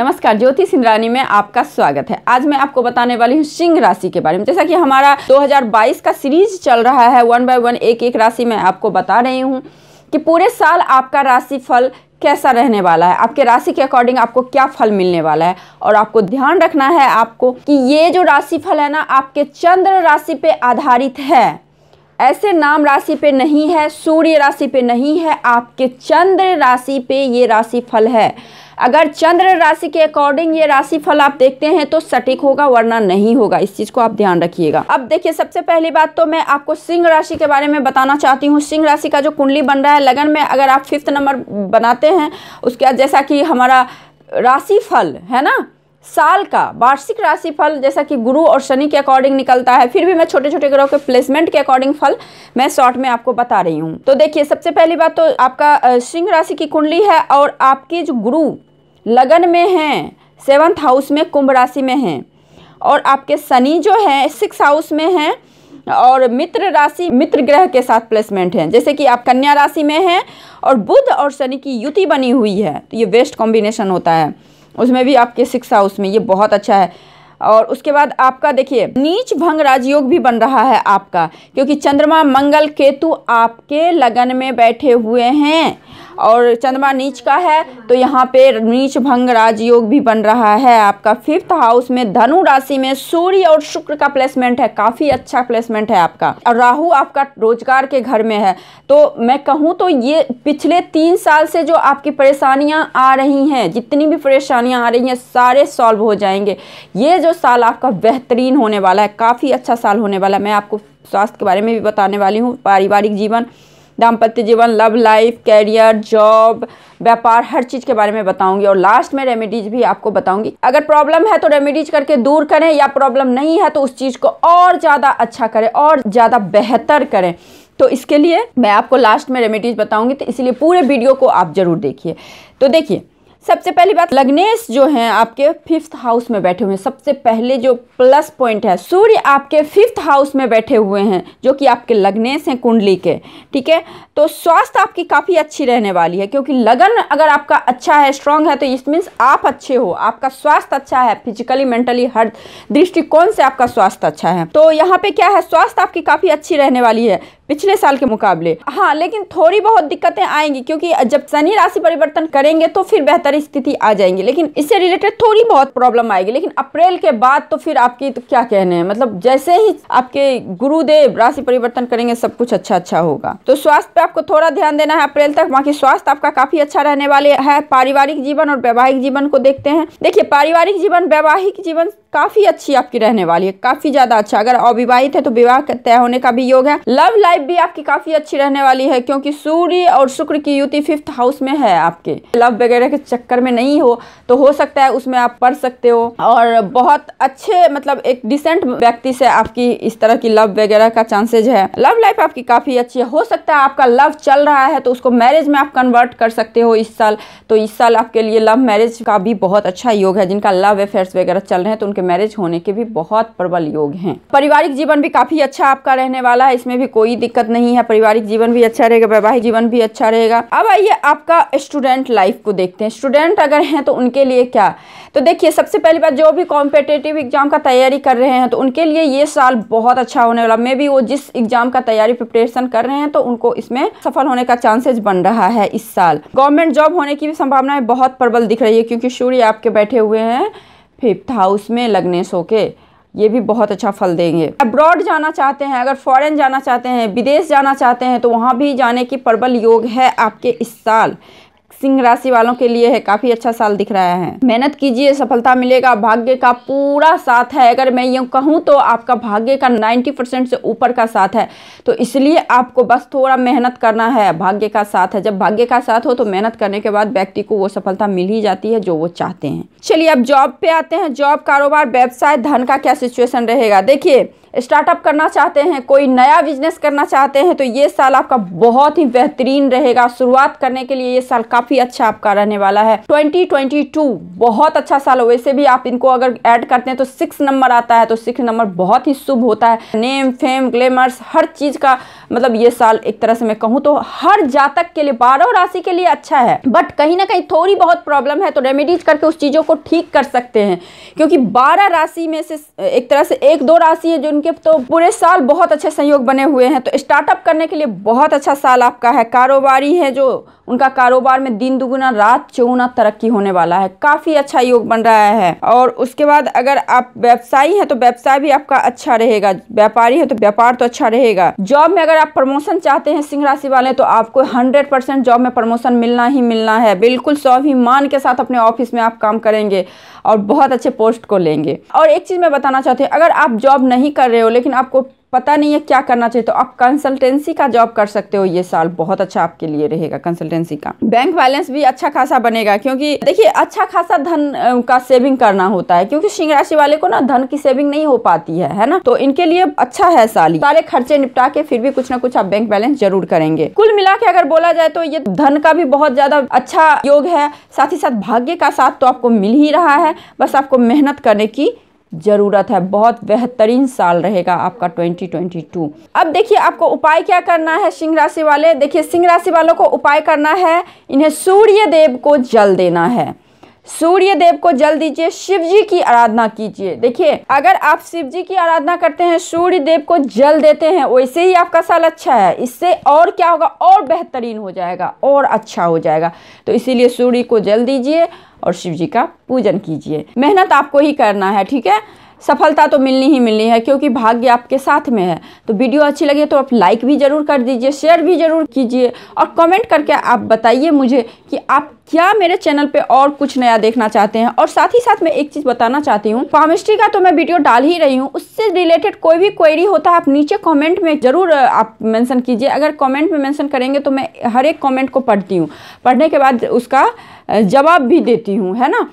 नमस्कार ज्योति सिंधरानी में आपका स्वागत है आज मैं आपको बताने वाली हूँ सिंह राशि के बारे में जैसा कि हमारा 2022 का सीरीज चल रहा है वन बाय वन एक एक राशि मैं आपको बता रही हूँ कि पूरे साल आपका राशि फल कैसा रहने वाला है आपके राशि के अकॉर्डिंग आपको क्या फल मिलने वाला है और आपको ध्यान रखना है आपको कि ये जो राशि फल है ना आपके चंद्र राशि पे आधारित है ऐसे नाम राशि पे नहीं है सूर्य राशि पे नहीं है आपके चंद्र राशि पे ये राशि फल है अगर चंद्र राशि के अकॉर्डिंग ये राशि फल आप देखते हैं तो सटीक होगा वरना नहीं होगा इस चीज को आप ध्यान रखिएगा अब देखिए सबसे पहली बात तो मैं आपको सिंह राशि के बारे में बताना चाहती हूँ सिंह राशि का जो कुंडली बन रहा है लगन में अगर आप फिफ्थ नंबर बनाते हैं उसके बाद जैसा कि हमारा राशि फल है ना साल का वार्षिक राशिफल जैसा कि गुरु और शनि के अकॉर्डिंग निकलता है फिर भी मैं छोटे छोटे ग्रहों के प्लेसमेंट के अकॉर्डिंग फल मैं शॉर्ट में आपको बता रही हूँ तो देखिए सबसे पहली बात तो आपका सिंह राशि की कुंडली है और आपके जो गुरु लगन में हैं सेवन्थ हाउस में कुंभ राशि में हैं और आपके शनि जो है सिक्स हाउस में हैं और मित्र राशि मित्र ग्रह के साथ प्लेसमेंट है जैसे कि आप कन्या राशि में हैं और बुध और शनि की युति बनी हुई है तो ये वेस्ट कॉम्बिनेशन होता है उसमें भी आपके सिक्स हाउस में ये बहुत अच्छा है और उसके बाद आपका देखिए नीच भंग राजयोग भी बन रहा है आपका क्योंकि चंद्रमा मंगल केतु आपके लगन में बैठे हुए हैं और चंद्रमा नीच का है तो यहाँ पे नीच भंग राजयोग भी बन रहा है आपका फिफ्थ हाउस में धनु राशि में सूर्य और शुक्र का प्लेसमेंट है काफ़ी अच्छा प्लेसमेंट है आपका और राहु आपका रोजगार के घर में है तो मैं कहूँ तो ये पिछले तीन साल से जो आपकी परेशानियाँ आ रही हैं जितनी भी परेशानियाँ आ रही हैं सारे सॉल्व हो जाएंगे ये जो साल आपका बेहतरीन होने वाला है काफ़ी अच्छा साल होने वाला है मैं आपको स्वास्थ्य के बारे में भी बताने वाली हूँ पारिवारिक जीवन दाम्पत्य जीवन लव लाइफ कैरियर जॉब व्यापार हर चीज़ के बारे में बताऊंगी और लास्ट में रेमेडीज भी आपको बताऊंगी अगर प्रॉब्लम है तो रेमेडीज करके दूर करें या प्रॉब्लम नहीं है तो उस चीज़ को और ज़्यादा अच्छा करें और ज़्यादा बेहतर करें तो इसके लिए मैं आपको लास्ट में रेमेडीज बताऊंगी तो इसलिए पूरे वीडियो को आप जरूर देखिए तो देखिए सबसे पहली बात लग्नेश जो है आपके फिफ्थ हाउस में बैठे हुए हैं सबसे पहले जो प्लस पॉइंट है सूर्य आपके फिफ्थ हाउस में बैठे हुए हैं जो कि आपके लग्नेश हैं कुंडली के ठीक है तो स्वास्थ्य आपकी काफ़ी अच्छी रहने वाली है क्योंकि लगन अगर आपका अच्छा है स्ट्रांग है तो इस मीन्स आप अच्छे हो आपका स्वास्थ्य अच्छा है फिजिकली मेंटली हर दृष्टिकोण से आपका स्वास्थ्य अच्छा है तो यहाँ पे क्या है स्वास्थ्य आपकी काफ़ी अच्छी रहने वाली है पिछले साल के मुकाबले हाँ लेकिन थोड़ी बहुत दिक्कतें आएंगी क्योंकि जब शनि राशि परिवर्तन करेंगे तो फिर बेहतर बेहतर स्थिति आ जाएंगी लेकिन इससे रिलेटेड थोड़ी बहुत प्रॉब्लम आएगी लेकिन अप्रैल के बाद तो फिर आपकी तो क्या कहने हैं मतलब जैसे ही आपके गुरुदेव राशि परिवर्तन करेंगे सब कुछ अच्छा अच्छा होगा तो स्वास्थ्य पे आपको थोड़ा ध्यान देना है अप्रैल तक बाकी स्वास्थ्य आपका काफी अच्छा रहने वाले है पारिवारिक जीवन और वैवाहिक जीवन को देखते हैं देखिए पारिवारिक जीवन वैवाहिक जीवन काफ़ी अच्छी आपकी रहने वाली है काफ़ी ज़्यादा अच्छा अगर अविवाहित है तो विवाह तय होने का भी योग है लव लाइफ भी आपकी काफ़ी अच्छी रहने वाली है क्योंकि सूर्य और शुक्र की युति फिफ्थ हाउस में है आपके लव वगैरह के चक्कर में नहीं हो तो हो सकता है उसमें आप पढ़ सकते हो और बहुत अच्छे मतलब एक डिसेंट व्यक्ति से आपकी इस तरह की लव वगैरह का चांसेज है लव लाइफ आपकी काफ़ी अच्छी है हो सकता है आपका लव चल रहा है तो उसको मैरिज में आप कन्वर्ट कर सकते हो इस साल तो इस साल आपके लिए लव मैरिज का भी बहुत अच्छा योग है जिनका लव अफेयर्स वगैरह चल रहे हैं तो उनके उनके मैरिज होने के भी बहुत प्रबल योग हैं पारिवारिक जीवन भी काफ़ी अच्छा आपका रहने वाला है इसमें भी कोई दिक्कत नहीं है पारिवारिक जीवन भी अच्छा रहेगा वैवाहिक जीवन भी अच्छा रहेगा अब आइए आपका स्टूडेंट लाइफ को देखते हैं स्टूडेंट अगर हैं तो उनके लिए क्या तो देखिए सबसे पहली बात जो भी कॉम्पिटेटिव एग्जाम का तैयारी कर रहे हैं तो उनके लिए ये साल बहुत अच्छा होने वाला मे भी वो जिस एग्जाम का तैयारी प्रिपरेशन कर रहे हैं तो उनको इसमें सफल होने का चांसेस बन रहा है इस साल गवर्नमेंट जॉब होने की भी संभावनाएं बहुत प्रबल दिख रही है क्योंकि सूर्य आपके बैठे हुए हैं फिफ्थ हाउस में लगने सो के ये भी बहुत अच्छा फल देंगे अब्रॉड जाना चाहते हैं अगर फॉरेन जाना चाहते हैं विदेश जाना चाहते हैं तो वहाँ भी जाने की प्रबल योग है आपके इस साल सिंह राशि वालों के लिए है काफी अच्छा साल दिख रहा है मेहनत कीजिए सफलता मिलेगा भाग्य का पूरा साथ है अगर मैं यूँ कहूँ तो आपका भाग्य का 90 परसेंट से ऊपर का साथ है तो इसलिए आपको बस थोड़ा मेहनत करना है भाग्य का साथ है जब भाग्य का साथ हो तो मेहनत करने के बाद व्यक्ति को वो सफलता मिल ही जाती है जो वो चाहते हैं चलिए अब जॉब पे आते हैं जॉब कारोबार व्यवसाय धन का क्या सिचुएशन रहेगा देखिए स्टार्टअप करना चाहते हैं कोई नया बिजनेस करना चाहते हैं तो ये साल आपका बहुत ही बेहतरीन रहेगा शुरुआत करने के लिए ये साल काफ़ी अच्छा आपका रहने वाला है 2022 बहुत अच्छा साल वैसे भी आप इनको अगर ऐड करते हैं तो सिक्स नंबर आता है तो सिक्स नंबर बहुत ही शुभ होता है नेम फेम ग्लैमर्स हर चीज़ का मतलब ये साल एक तरह से मैं कहूँ तो हर जातक के लिए बारह राशि के लिए अच्छा है बट कहीं ना कहीं थोड़ी बहुत प्रॉब्लम है तो रेमेडीज करके उस चीज़ों को ठीक कर सकते हैं क्योंकि बारह राशि में से एक तरह से एक दो राशि है जो उनके तो पूरे साल बहुत अच्छे संयोग बने हुए हैं तो स्टार्टअप करने के लिए बहुत अच्छा साल आपका है कारोबारी है जो उनका कारोबार में दिन दुगुना रात चौगुना तरक्की होने वाला है काफ़ी अच्छा योग बन रहा है और उसके बाद अगर आप व्यवसायी हैं तो व्यवसाय भी आपका अच्छा रहेगा व्यापारी है तो व्यापार तो अच्छा रहेगा जॉब में अगर आप प्रमोशन चाहते हैं सिंह राशि वाले तो आपको हंड्रेड परसेंट जॉब में प्रमोशन मिलना ही मिलना है बिल्कुल स्वाभिमान के साथ अपने ऑफिस में आप काम करेंगे और बहुत अच्छे पोस्ट को लेंगे और एक चीज़ मैं बताना चाहती हूँ अगर आप जॉब नहीं कर रहे हो लेकिन आपको पता नहीं है क्या करना चाहिए तो आप कंसल्टेंसी का जॉब कर सकते हो ये साल बहुत अच्छा आपके लिए रहेगा कंसल्टेंसी का बैंक बैलेंस भी अच्छा खासा बनेगा क्योंकि देखिए अच्छा खासा धन का सेविंग करना होता है क्योंकि सिंह राशि वाले को ना धन की सेविंग नहीं हो पाती है है ना तो इनके लिए अच्छा है साल सारे खर्चे निपटा के फिर भी कुछ ना कुछ आप बैंक बैलेंस जरूर करेंगे कुल मिला के अगर बोला जाए तो ये धन का भी बहुत ज्यादा अच्छा योग है साथ ही साथ भाग्य का साथ तो आपको मिल ही रहा है बस आपको मेहनत करने की ज़रूरत है बहुत बेहतरीन साल रहेगा आपका 2022 अब देखिए आपको उपाय क्या करना है सिंह राशि वाले देखिए सिंह राशि वालों को उपाय करना है इन्हें सूर्य देव को जल देना है सूर्य देव को जल दीजिए शिव जी की आराधना कीजिए देखिए अगर आप शिव जी की आराधना करते हैं सूर्य देव को जल देते हैं वैसे ही आपका साल अच्छा है इससे और क्या होगा और बेहतरीन हो जाएगा और अच्छा हो जाएगा तो इसीलिए सूर्य को जल दीजिए और शिव जी का पूजन कीजिए मेहनत आपको ही करना है ठीक है सफलता तो मिलनी ही मिलनी है क्योंकि भाग्य आपके साथ में है तो वीडियो अच्छी लगे तो आप लाइक भी ज़रूर कर दीजिए शेयर भी ज़रूर कीजिए और कमेंट करके आप बताइए मुझे कि आप क्या मेरे चैनल पे और कुछ नया देखना चाहते हैं और साथ ही साथ मैं एक चीज़ बताना चाहती हूँ फार्मिस्ट्री का तो मैं वीडियो डाल ही रही हूँ उससे रिलेटेड कोई भी क्वेरी होता है आप नीचे कमेंट में ज़रूर आप मेंशन कीजिए अगर कमेंट में मेंशन करेंगे तो मैं हर एक कमेंट को पढ़ती हूँ पढ़ने के बाद उसका जवाब भी देती हूँ है ना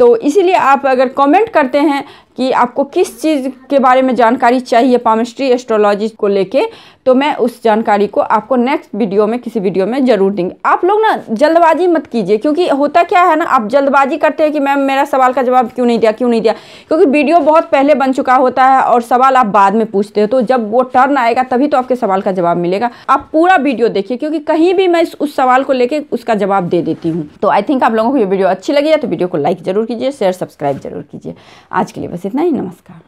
तो इसीलिए आप अगर कमेंट करते हैं कि आपको किस चीज़ के बारे में जानकारी चाहिए पामिस्ट्री एस्ट्रोलॉजी को लेके तो मैं उस जानकारी को आपको नेक्स्ट वीडियो में किसी वीडियो में ज़रूर देंगे आप लोग ना जल्दबाजी मत कीजिए क्योंकि होता क्या है ना आप जल्दबाजी करते हैं कि मैम मेरा सवाल का जवाब क्यों नहीं दिया क्यों नहीं दिया क्योंकि वीडियो बहुत पहले बन चुका होता है और सवाल आप बाद में पूछते हो तो जब वो टर्न आएगा तभी तो आपके सवाल का जवाब मिलेगा आप पूरा वीडियो देखिए क्योंकि कहीं भी मैं उस सवाल को लेकर उसका जवाब दे देती हूँ तो आई थिंक आप लोगों को ये वीडियो अच्छी लगी है तो वीडियो को लाइक ज़रूर कीजिए शेयर सब्सक्राइब जरूर कीजिए आज के लिए बस इतना ही नमस्कार